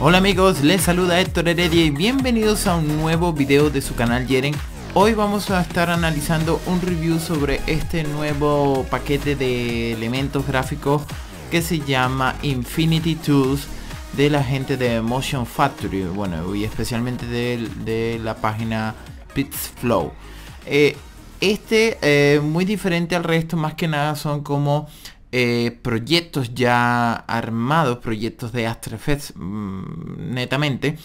Hola amigos, les saluda Héctor Heredia y bienvenidos a un nuevo video de su canal Yeren. Hoy vamos a estar analizando un review sobre este nuevo paquete de elementos gráficos que se llama Infinity Tools de la gente de Motion Factory, bueno, y especialmente de, la página Pixflow. Eh, este, es eh, muy diferente al resto, más que nada son como eh, proyectos ya armados, proyectos de After Effects mm, netamente,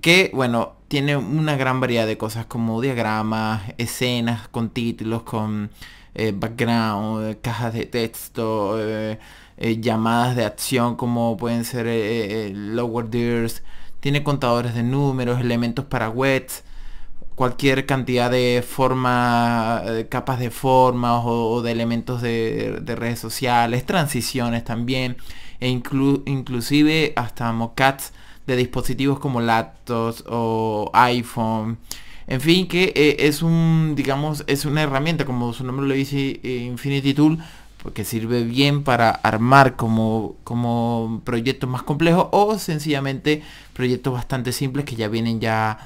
que bueno, tiene una gran variedad de cosas como diagramas, escenas con títulos, con eh, background, eh, cajas de texto, llamadas de acción como pueden ser Lower Deers, tiene contadores de números, elementos para webs, cualquier cantidad de formas, eh, capas de formas o, de elementos de, redes sociales, transiciones también, e inclusive hasta mocats de dispositivos como laptops o iPhone. En fin, que eh, es un, digamos, es una herramienta, como su nombre lo dice, eh, Infinity Tool, Porque sirve bien para armar como, como proyectos más complejos o sencillamente proyectos bastante simples que ya vienen ya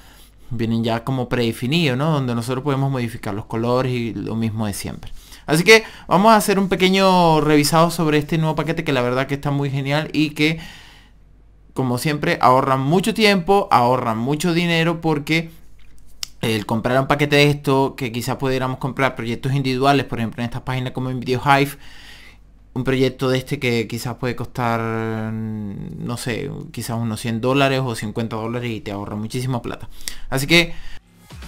vienen ya como predefinidos, ¿no? Donde nosotros podemos modificar los colores y lo mismo de siempre. Así que vamos a hacer un pequeño revisado sobre este nuevo paquete que la verdad que está muy genial y que como siempre ahorran mucho tiempo, ahorran mucho dinero porque el comprar un paquete de esto que quizás pudiéramos comprar proyectos individuales, por ejemplo en estas páginas como en VideoHive, un proyecto de este que quizás puede costar, mm, no sé, quizás unos 100 dólares o 50 dólares y te ahorra muchísima plata. Así que...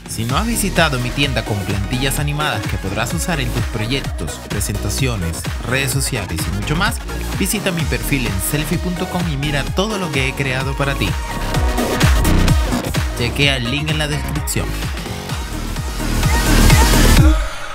Si no has visitado mi tienda con plantillas animadas que podrás usar en tus proyectos, presentaciones, redes sociales y mucho más, visita mi perfil en selfie.com y mira todo lo que he creado para ti. Chequea el link en la descripción.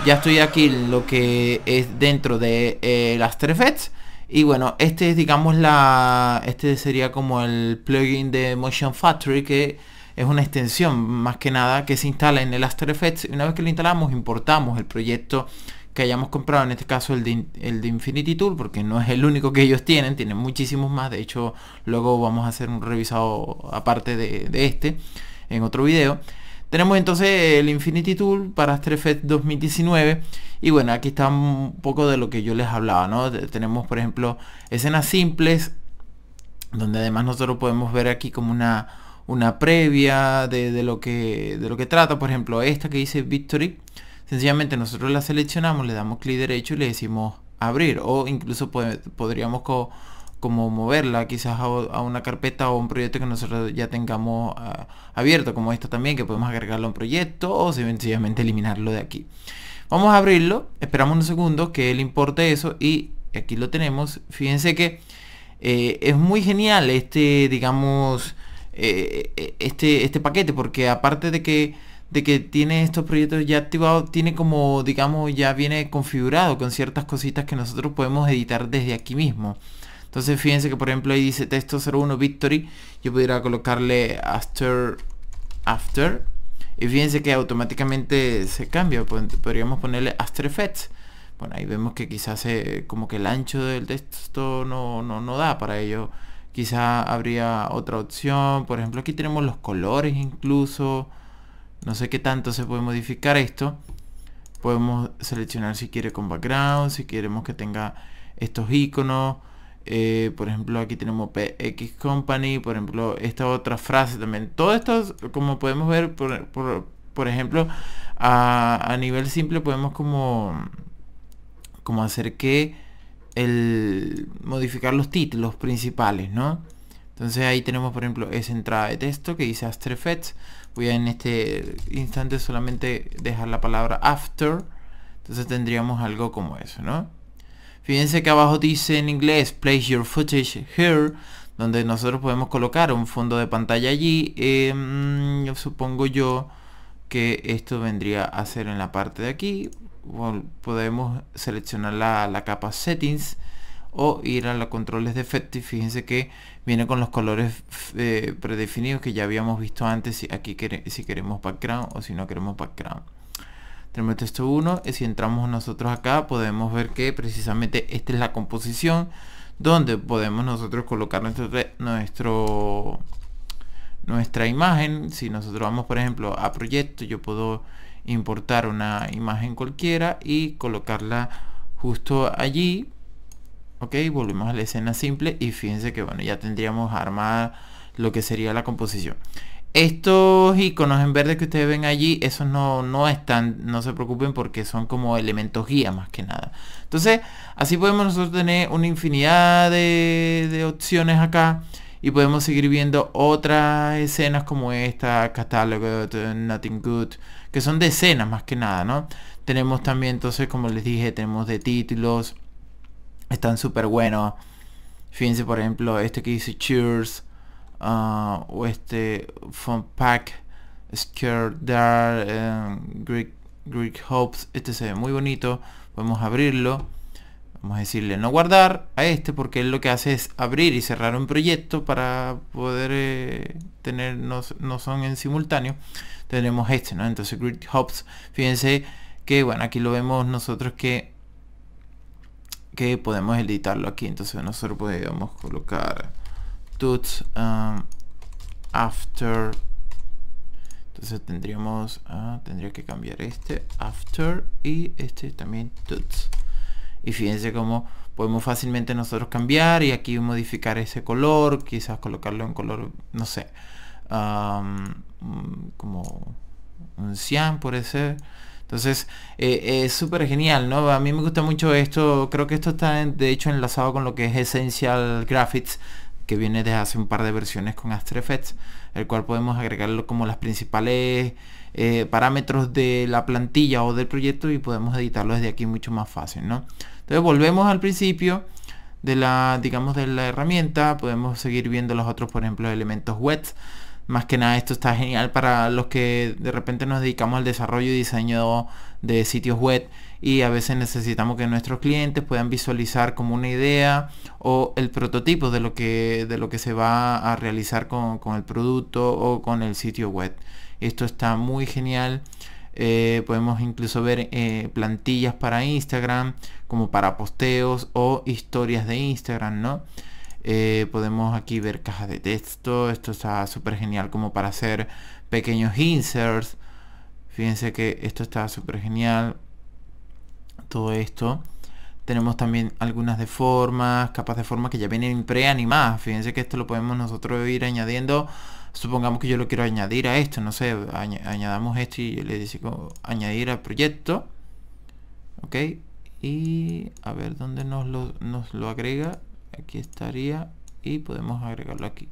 Ya estoy aquí lo que es dentro de las eh, tres Y bueno, este es digamos la... Este sería como el plugin de Motion Factory que es una extensión más que nada que se instala en el After Effects. Una vez que lo instalamos importamos el proyecto que hayamos comprado, en este caso el de, el Infinity Tool, porque no es el único que ellos tienen, tienen muchísimos más, de hecho luego vamos a hacer un revisado aparte de, de este en otro video. Tenemos entonces el Infinity Tool para Strefet 2019 y bueno, aquí está un poco de lo que yo les hablaba, ¿no? Tenemos por ejemplo escenas simples donde además nosotros podemos ver aquí como una, una previa de, lo que, de lo que trata, por ejemplo esta que dice Victory, sencillamente nosotros la seleccionamos, le damos clic derecho y le decimos abrir o incluso podríamos como moverla quizás a, una carpeta o un proyecto que nosotros ya tengamos ah, abierto, como esta también, que podemos agregarlo a un proyecto o sencillamente eliminarlo de aquí. Vamos a abrirlo, esperamos unos segundos que él importe eso y aquí lo tenemos. Fíjense que eh, es muy genial este, digamos, eh, eh, este, este paquete, porque aparte de que de que tiene estos proyectos ya activados, tiene como, digamos, ya viene configurado con ciertas cositas que nosotros podemos editar desde aquí mismo. Entonces fíjense que por ejemplo ahí dice texto 01 victory. Yo pudiera colocarle after after. Y fíjense que automáticamente se cambia. Podríamos ponerle after effects. Bueno, ahí vemos que quizás eh, como que el ancho del texto no, no, no da para ello. quizás habría otra opción. Por ejemplo, aquí tenemos los colores incluso. No sé qué tanto se puede modificar esto. Podemos seleccionar si quiere con background, si queremos que tenga estos iconos. Eh, por ejemplo, aquí tenemos PX Company, por ejemplo, esta otra frase también. Todo esto, como podemos ver, por, ejemplo, a, nivel simple podemos como, como hacer que el modificar los títulos principales, ¿no? Entonces ahí tenemos, por ejemplo, esa entrada de texto que dice After Effects. Voy a en este instante solamente dejar la palabra after. Entonces tendríamos algo como eso, ¿no? Fíjense que abajo dice en inglés place your footage here, donde nosotros podemos colocar un fondo de pantalla allí. yo em, supongo yo que esto vendría a ser en la parte de aquí. Podemos seleccionar la, capa settings o ir a los controles de y fíjense que viene con los colores eh, predefinidos que ya habíamos visto antes si aquí si queremos background o si no queremos background tenemos texto 1 y si entramos nosotros acá podemos ver que precisamente esta es la composición donde podemos nosotros colocar nuestro, nuestro nuestra imagen si nosotros vamos por ejemplo a proyecto yo puedo importar una imagen cualquiera y colocarla justo allí ok volvemos a la escena simple y fíjense que bueno ya tendríamos armada lo que sería la composición estos iconos en verde que ustedes ven allí, esos no, están, no se preocupen porque son como elementos guía más que nada. Entonces, así podemos nosotros tener una infinidad de, opciones acá y podemos seguir viendo otras escenas como esta, catálogo, nothing good, que son de escenas más que nada, ¿no? Tenemos también, entonces, como les dije, tenemos de títulos, están súper buenos. Fíjense, por ejemplo, este que dice Cheers Ah, o este font Pack, Skerdar, eh, Greek, Greek Hopes, este ve Muy bonito. Podemos abrirlo. Vamos a decirle no guardar a este porque lo que hace es abrir y cerrar un proyecto para poder eh, tener, no, son en simultáneo. Tenemos este, ¿no? Entonces Greek Hopes, fíjense que bueno, aquí lo vemos nosotros que que podemos editarlo aquí entonces nosotros podemos colocar tut um, after entonces tendríamos ah, tendría que cambiar este after y este también Toots y fíjense cómo podemos fácilmente nosotros cambiar y aquí modificar ese color quizás colocarlo en color no sé um, como un cian por ser entonces eh, es súper genial, ¿no? A mí me gusta mucho esto, creo que esto está de hecho enlazado con lo que es Essential Graphics que viene desde hace un par de versiones con After Effects, el cual podemos agregarlo como las principales eh, parámetros de la plantilla o del proyecto y podemos editarlo desde aquí mucho más fácil, ¿no? Entonces volvemos al principio de la, digamos, de la herramienta, podemos seguir viendo los otros, por ejemplo, elementos wet. Más que nada esto está genial para los que de repente nos dedicamos al desarrollo y diseño de sitios web y a veces necesitamos que nuestros clientes puedan visualizar como una idea o el prototipo de lo que, de lo que se va a realizar con, el producto o con el sitio web. Esto está muy genial. Eh, podemos incluso ver eh, plantillas para Instagram, como para posteos o historias de Instagram, ¿no? Eh, podemos aquí ver cajas de texto, esto está súper genial como para hacer pequeños inserts Fíjense que esto está súper genial. Todo esto. Tenemos también algunas de formas, capas de formas que ya vienen preanimadas. Fíjense que esto lo podemos nosotros ir añadiendo. Supongamos que yo lo quiero añadir a esto, no sé, añadamos esto y le dice añadir al proyecto. Ok, y a ver dónde nos lo agrega. Aquí estaría y podemos agregarlo aquí.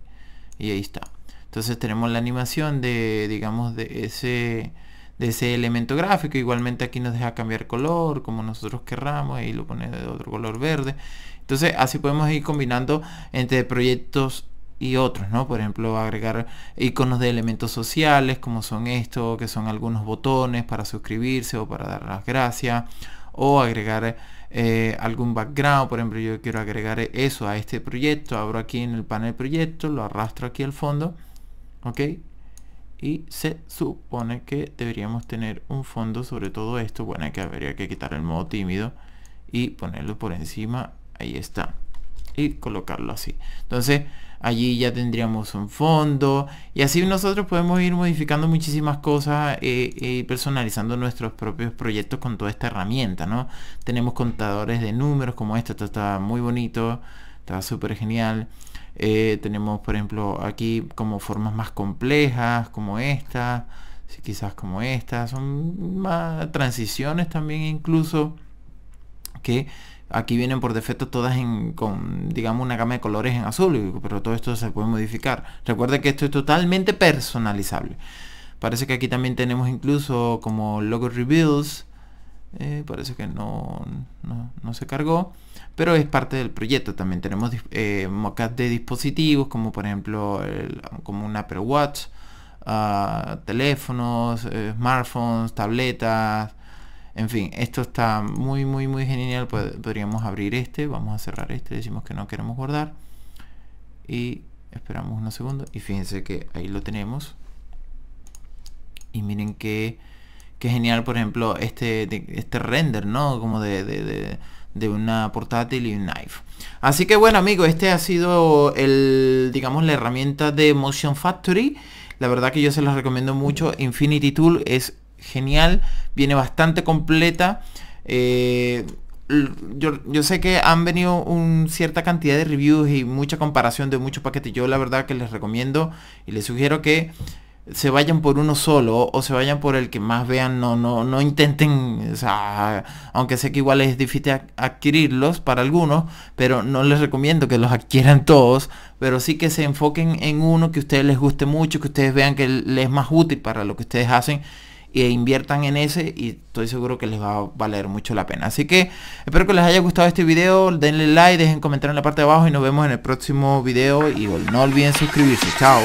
Y ahí está. Entonces tenemos la animación de, digamos, de ese de ese elemento gráfico. Igualmente aquí nos deja cambiar color como nosotros querramos y lo pone de otro color verde. Entonces así podemos ir combinando entre proyectos y otros, ¿no? Por ejemplo, agregar iconos de elementos sociales como son estos, que son algunos botones para suscribirse o para dar las gracias o agregar eh, algún background, por ejemplo, yo quiero agregar eso a este proyecto, abro aquí en el panel proyecto, lo arrastro aquí al fondo, ¿ok? y se supone que deberíamos tener un fondo sobre todo esto bueno que habría que quitar el modo tímido y ponerlo por encima ahí está y colocarlo así entonces allí ya tendríamos un fondo y así nosotros podemos ir modificando muchísimas cosas eh, eh, y personalizando nuestros propios proyectos con toda esta herramienta no tenemos contadores de números como este está muy bonito está súper genial eh, tenemos, por ejemplo, aquí como formas más complejas, como esta, quizás como esta. Son más transiciones también incluso que aquí vienen por defecto todas en, con, digamos, una gama de colores en azul, pero todo esto se puede modificar. Recuerda que esto es totalmente personalizable. Parece que aquí también tenemos incluso como logo reveals, eh, parece que no, no, no, se cargó, pero es parte del proyecto también. Tenemos eh, mocas de dispositivos como por ejemplo como un Apple Watch, ah, teléfonos, eh, smartphones, tabletas, en fin, esto está muy muy muy genial. Podríamos abrir este, vamos a cerrar este, decimos que no queremos guardar y esperamos unos segundos y fíjense que ahí lo tenemos y miren que que genial, por ejemplo, este, este render, ¿no? Como de, una portátil y un knife. Así que bueno, amigos, este ha sido el, digamos, la herramienta de Motion Factory. La verdad que yo se los recomiendo mucho. Infinity Tool es genial, viene bastante completa. Eh, yo, yo, sé que han venido una cierta cantidad de reviews y mucha comparación de muchos paquetes. Yo la verdad que les recomiendo y les sugiero que se vayan por uno solo o se vayan por el que más vean, no, no, no intenten, aunque sé que igual es difícil adquirirlos para algunos, pero no les recomiendo que los adquieran todos, pero sí que se enfoquen en uno que a ustedes les guste mucho, que ustedes vean que les es más útil para lo que ustedes hacen e inviertan en ese y estoy seguro que les va a valer mucho la pena. Así que espero que les haya gustado este video, denle like, dejen comentar en la parte de abajo y nos vemos en el próximo video y no olviden suscribirse. Chao.